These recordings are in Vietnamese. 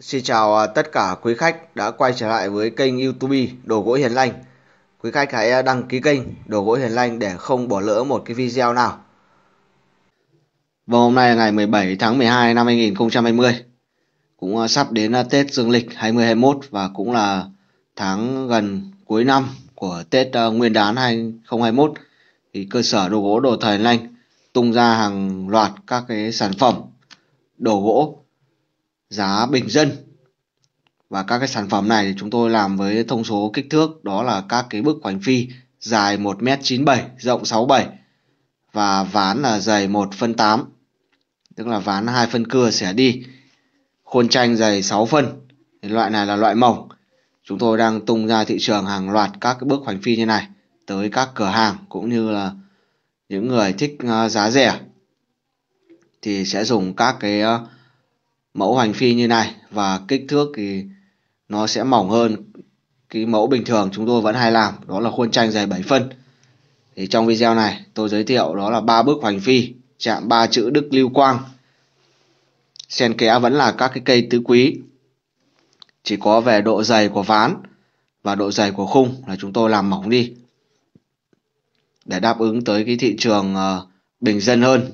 Xin chào à, tất cả quý khách đã quay trở lại với kênh YouTube Đồ gỗ Hiền Lành. Quý khách hãy à, đăng ký kênh Đồ gỗ Hiền Lành để không bỏ lỡ một cái video nào. Vào vâng, hôm nay là ngày 17 tháng 12 năm 2020. Cũng à, sắp đến Tết Dương lịch 2021 và cũng là tháng gần cuối năm của Tết Nguyên đán 2021 thì cơ sở đồ gỗ đồ thời lành tung ra hàng loạt các cái sản phẩm đồ gỗ giá bình dân và các cái sản phẩm này thì chúng tôi làm với thông số kích thước đó là các cái bức hoành phi dài 1m97 rộng 67 và ván là dày 1 phân 8 tức là ván 2 phân cưa sẽ đi khuôn tranh dày 6 phân thì loại này là loại mỏng chúng tôi đang tung ra thị trường hàng loạt các cái bức hoành phi như này tới các cửa hàng cũng như là những người thích à, giá rẻ thì sẽ dùng các cái uh, mẫu hoành phi như này và kích thước thì nó sẽ mỏng hơn cái mẫu bình thường chúng tôi vẫn hay làm đó là khuôn tranh dày 7 phân thì trong video này tôi giới thiệu đó là ba bước hoành phi chạm ba chữ đức lưu quang xen kẽ vẫn là các cái cây tứ quý chỉ có về độ dày của ván và độ dày của khung là chúng tôi làm mỏng đi để đáp ứng tới cái thị trường ờ, bình dân hơn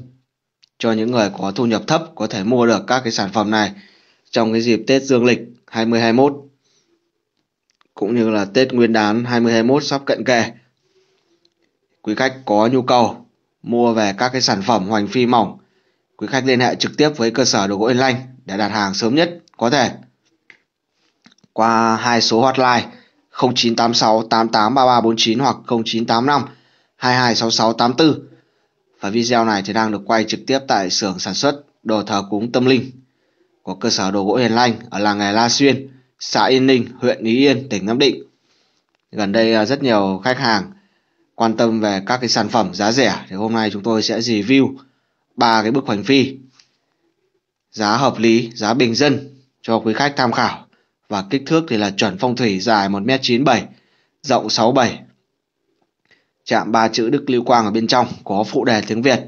cho những người có thu nhập thấp có thể mua được các cái sản phẩm này trong cái dịp Tết Dương lịch 2021 cũng như là Tết Nguyên đán 2021 sắp cận kề. Quý khách có nhu cầu mua về các cái sản phẩm hoành phi mỏng, quý khách liên hệ trực tiếp với cơ sở đồ gỗ Yên Lanh để đặt hàng sớm nhất có thể. Qua hai số hotline 0986 883349 hoặc 0985 226684 và video này thì đang được quay trực tiếp tại xưởng sản xuất đồ thờ cúng tâm linh của cơ sở đồ gỗ Hiền Lanh ở làng nghề La Xuyên, xã Yên Ninh, huyện Ý Yên, tỉnh Nam Định. Gần đây à, rất nhiều khách hàng quan tâm về các cái sản phẩm giá rẻ thì hôm nay chúng tôi sẽ review ba cái bức hoành phi giá hợp lý, giá bình dân cho quý khách tham khảo và kích thước thì là chuẩn phong thủy dài 1m97, rộng 67 chạm ba chữ đức lưu quang ở bên trong có phụ đề tiếng việt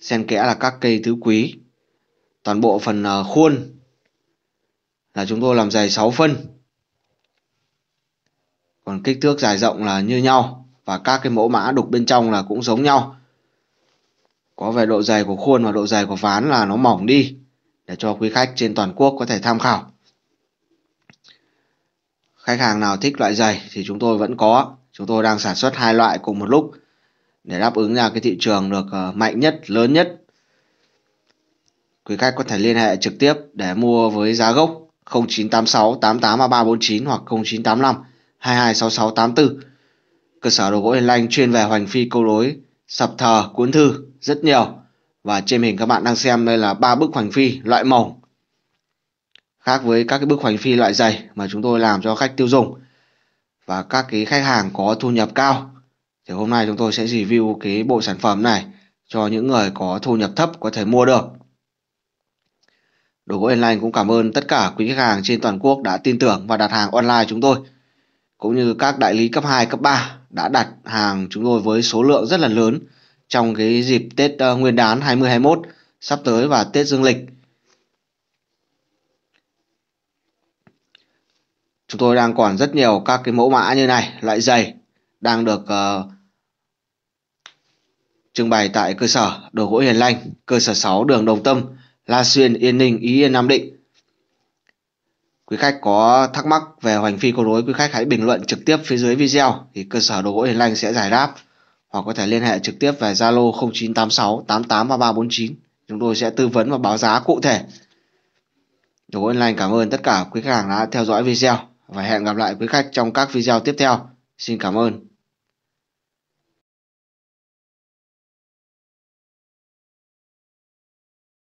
xen kẽ là các cây thứ quý toàn bộ phần ờ, khuôn là chúng tôi làm dày 6 phân còn kích thước dài rộng là như nhau và các cái mẫu mã đục bên trong là cũng giống nhau có về độ dày của khuôn và độ dày của ván là nó mỏng đi để cho quý khách trên toàn quốc có thể tham khảo khách hàng nào thích loại dày thì chúng tôi vẫn có Chúng tôi đang sản xuất hai loại cùng một lúc để đáp ứng ra cái thị trường được ờ, mạnh nhất, lớn nhất. Quý khách có thể liên hệ trực tiếp để mua với giá gốc 0986 883349 hoặc 0985 226684. Cơ sở đồ gỗ Hiền Lanh chuyên về hoành phi câu đối, sập thờ, cuốn thư rất nhiều. Và trên hình các bạn đang xem đây là ba bức hoành phi loại mỏng. Khác với các cái bức hoành phi loại dày mà chúng tôi làm cho khách tiêu dùng và các cái khách hàng có thu nhập cao thì hôm nay chúng tôi sẽ review cái bộ sản phẩm này cho những người có thu nhập thấp có thể mua được Đồ gỗ online cũng cảm ơn tất cả quý khách hàng trên toàn quốc đã tin tưởng và đặt hàng online chúng tôi cũng như các đại lý cấp 2, cấp 3 đã đặt hàng chúng tôi với số lượng rất là lớn trong cái dịp Tết ờ, Nguyên đán 2021 sắp tới và Tết Dương lịch chúng tôi đang còn rất nhiều các cái mẫu mã như này loại giày đang được uh, trưng bày tại cơ sở đồ gỗ Hiền Lành, cơ sở 6 đường Đồng Tâm, La Xuyên, Yên Ninh, Ý Yên, Nam Định. Quý khách có thắc mắc về hoành phi câu đối, quý khách hãy bình luận trực tiếp phía dưới video thì cơ sở đồ gỗ Hiền Lành sẽ giải đáp hoặc có thể liên hệ trực tiếp về Zalo 0986 883349. Chúng tôi sẽ tư vấn và báo giá cụ thể. Đồ gỗ Hiền Lành cảm ơn tất cả quý khách hàng đã theo dõi video và hẹn gặp lại quý khách trong các video tiếp theo xin cảm ơn